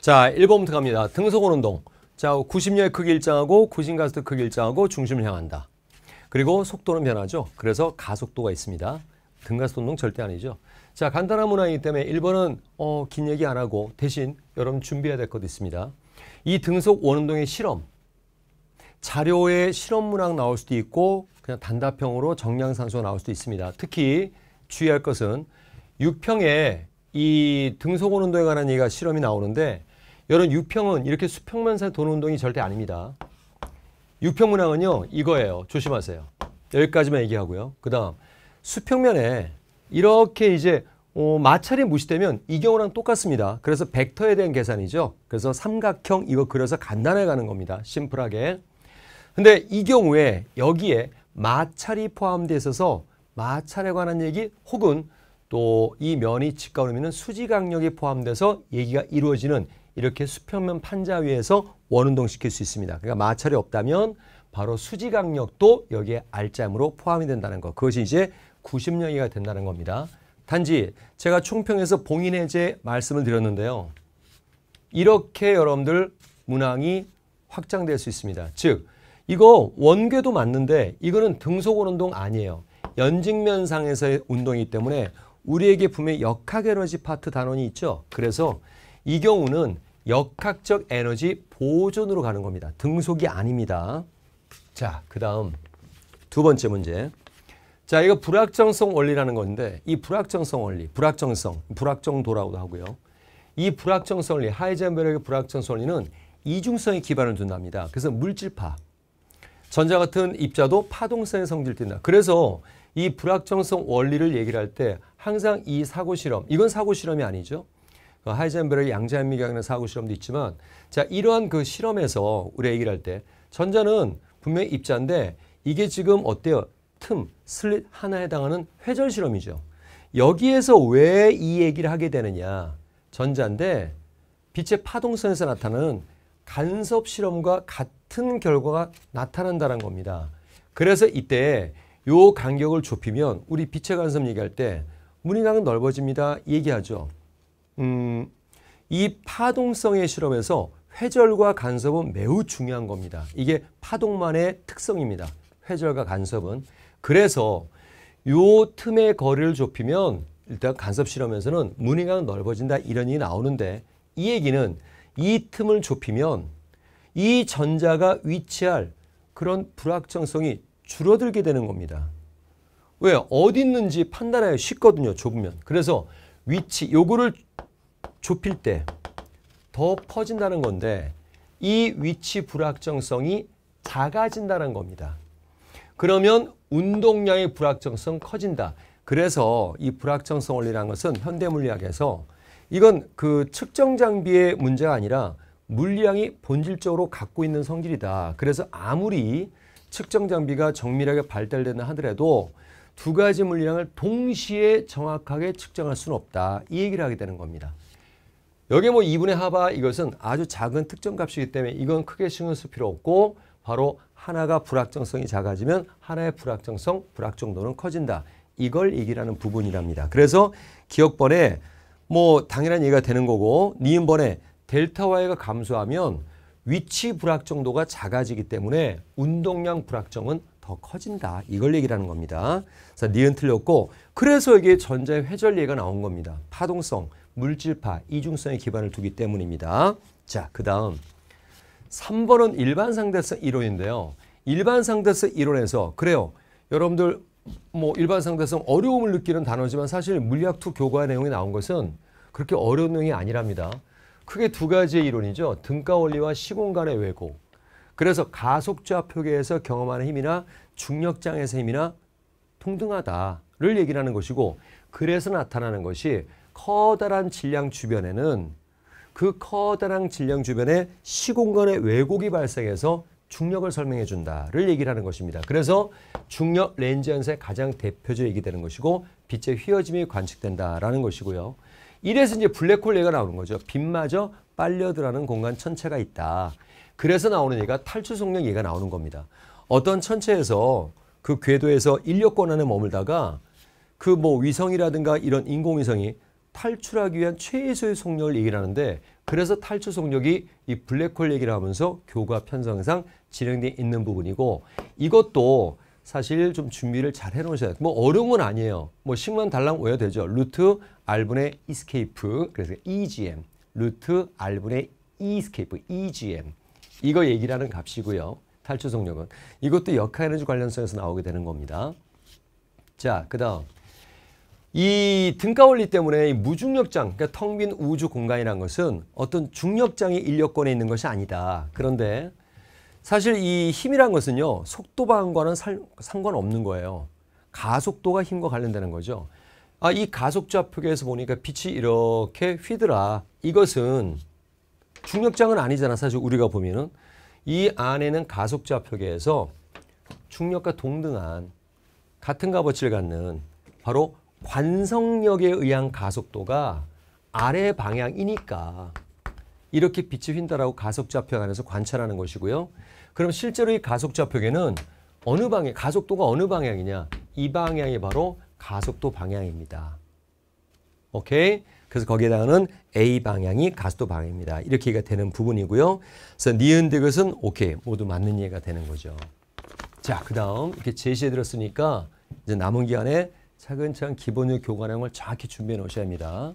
자, 1번부터 갑니다. 등속원 운동. 자, 90여의 크기 일정하고 9 0가스도 크기 일정하고 중심을 향한다. 그리고 속도는 변하죠. 그래서 가속도가 있습니다. 등가속도 운동 절대 아니죠. 자, 간단한 문항이기 때문에 1번은 어, 긴 얘기 안 하고 대신 여러분 준비해야 될 것도 있습니다. 이 등속 원운동의 실험. 자료에 실험 문항 나올 수도 있고 그냥 단답형으로 정량산소가 나올 수도 있습니다. 특히 주의할 것은 6평에 이 등속 원운동에 관한 얘기가 실험이 나오는데 여러분 유평은 이렇게 수평면상 도는 운동이 절대 아닙니다. 유평 문항은요 이거예요. 조심하세요. 여기까지만 얘기하고요. 그 다음 수평면에 이렇게 이제 어, 마찰이 무시되면 이 경우랑 똑같습니다. 그래서 벡터에 대한 계산이죠. 그래서 삼각형 이거 그려서 간단해 가는 겁니다. 심플하게. 근데 이 경우에 여기에 마찰이 포함되어 있어서 마찰에 관한 얘기 혹은 또 이 면이 직각으로 면 수직강력이 포함돼서 얘기가 이루어지는 이렇게 수평면 판자 위에서 원운동 시킬 수 있습니다. 그러니까 마찰이 없다면 바로 수지강력도 여기에 알짬으로 포함이 된다는 것. 그것이 이제 90여기가 된다는 겁니다. 단지 제가 총평에서 봉인해제 말씀을 드렸는데요. 이렇게 여러분들 문항이 확장될 수 있습니다. 즉 이거 원궤도 맞는데 이거는 등속원 운동 아니에요. 연직면상에서의 운동이기 때문에 우리에게 분명히 역학에너지 파트 단원이 있죠. 그래서 이 경우는 역학적 에너지 보존으로 가는 겁니다. 등속이 아닙니다. 자, 그 다음 두 번째 문제. 자, 이거 불확정성 원리라는 건데 이 불확정성 원리, 불확정성, 불확정도라고도 하고요. 이 불확정성 원리, 하이젠베르의 불확정성 원리는 이중성의 기반을 둔답니다. 그래서 물질파, 전자 같은 입자도 파동성의 성질을 띈다. 그래서 이 불확정성 원리를 얘기를 할 때 항상 이 사고 실험, 이건 사고 실험이 아니죠. 어, 하이젠베르 양자연미경이라는 사고 실험도 있지만 자 이러한 그 실험에서 우리가 얘기를 할 때 전자는 분명히 입자인데 이게 지금 어때요? 틈, 슬릿 하나에 해당하는 회전 실험이죠. 여기에서 왜 이 얘기를 하게 되느냐. 전자인데 빛의 파동선에서 나타나는 간섭 실험과 같은 결과가 나타난다는 겁니다. 그래서 이때 이 간격을 좁히면 우리 빛의 간섭 얘기할 때문의각은 넓어집니다. 얘기하죠. 음, 이 파동성의 실험에서 회절과 간섭은 매우 중요한 겁니다. 이게 파동만의 특성입니다. 회절과 간섭은. 그래서 요 틈의 거리를 좁히면 일단 간섭 실험에서는 무늬가 넓어진다 이런 얘기 나오는데 이 얘기는 이 틈을 좁히면 이 전자가 위치할 그런 불확정성이 줄어들게 되는 겁니다. 왜? 어디 있는지 판단하기 쉽거든요. 좁으면. 그래서 위치, 요거를 좁힐 때 더 퍼진다는 건데 이 위치 불확정성이 작아진다는 겁니다. 그러면 운동량의 불확정성 커진다. 그래서 이 불확정성 원리라는 것은 현대 물리학에서 이건 그 측정 장비의 문제가 아니라 물리학이 본질적으로 갖고 있는 성질이다. 그래서 아무리 측정 장비가 정밀하게 발달되는 하더라도 두 가지 물리량을 동시에 정확하게 측정할 수는 없다. 이 얘기를 하게 되는 겁니다. 여기 뭐 2분의 하바 이것은 아주 작은 특정 값이기 때문에 이건 크게 신경 쓸 필요 없고 바로 하나가 불확정성이 작아지면 하나의 불확정성, 불확정도는 커진다. 이걸 얘기하는 부분이랍니다. 그래서 기억번에 뭐 당연한 얘기가 되는 거고 니은번에 델타 Y가 감소하면 위치 불확정도가 작아지기 때문에 운동량 불확정은 더 커진다. 이걸 얘기하는 겁니다. 그 니은 틀렸고 그래서 이게 전자의 회전 얘기가 나온 겁니다. 파동성, 물질파, 이중성의 기반을 두기 때문입니다. 자, 그 다음 3번은 일반 상대성 이론인데요. 일반 상대성 이론에서 그래요. 여러분들 뭐 일반 상대성 어려움을 느끼는 단어지만 사실 물리학 2 교과 내용에 나온 것은 그렇게 어려운 내용이 아니랍니다. 크게 두 가지의 이론이죠. 등가 원리와 시공간의 왜곡. 그래서 가속좌표계에서 경험하는 힘이나 중력장에서 힘이나 통등하다를 얘기하는 것이고 그래서 나타나는 것이 커다란 질량 주변에는 그 커다란 질량 주변에 시공간의 왜곡이 발생해서 중력을 설명해 준다를 얘기를 하는 것입니다. 그래서 중력 렌즈 연상 가장 대표적 얘기 되는 것이고 빛의 휘어짐이 관측된다라는 것이고요. 이래서 이제 블랙홀 얘기가 나오는 거죠. 빛마저 빨려 들어가는 공간 천체가 있다. 그래서 나오는 얘가 기 탈출 성령 얘가 기 나오는 겁니다. 어떤 천체에서 그 궤도에서 인력권 안에 머물다가 그 뭐 위성이라든가 이런 인공위성이 탈출하기 위한 최소의 속력을 얘기를 하는데 그래서 탈출 속력이 이 블랙홀 얘기를 하면서 교과 편성상 진행돼 있는 부분이고 이것도 사실 좀 준비를 잘 해놓으셔야 돼요. 뭐 어려운 건 아니에요. 뭐 10만 달랑 외워 야 되죠. 루트 R분의 e e escape 그래서 e EGM 루트 R분의 escape EGM 이거 얘기를하는 값이고요. 탈출 속력은. 이것도 역학에너지 관련성에서 나오게 되는 겁니다. 자, 그 다음. 이 등가 원리 때문에 무중력장, 그러니까 텅빈 우주 공간이란 것은 어떤 중력장이 인력권에 있는 것이 아니다. 그런데 사실 이 힘이란 것은요. 속도방과는 상관없는 거예요. 가속도가 힘과 관련되는 거죠. 아, 이 가속좌표계에서 보니까 빛이 이렇게 휘더라. 이것은 중력장은 아니잖아. 사실 우리가 보면은 이 안에는 가속 좌표계에서 중력과 동등한 같은 값어치를 갖는 바로 관성력에 의한 가속도가 아래 방향이니까 이렇게 빛이 휜다라고 가속좌표 안에서 관찰하는 것이고요. 그럼 실제로 이 가속좌표계는 어느 방향, 가속도가 어느 방향이냐? 이 방향이 바로 가속도 방향입니다. 오케이? 그래서 거기에 해당하는 A 방향이 가스도 방향입니다. 이렇게 이해가 되는 부분이고요. 그래서 니은 디귿은 오케이 모두 맞는 이해가 되는 거죠. 자, 그 다음 이렇게 제시해 드렸으니까 이제 남은 기간에 차근차근 기본적 교과내을 정확히 준비해 놓으셔야 합니다.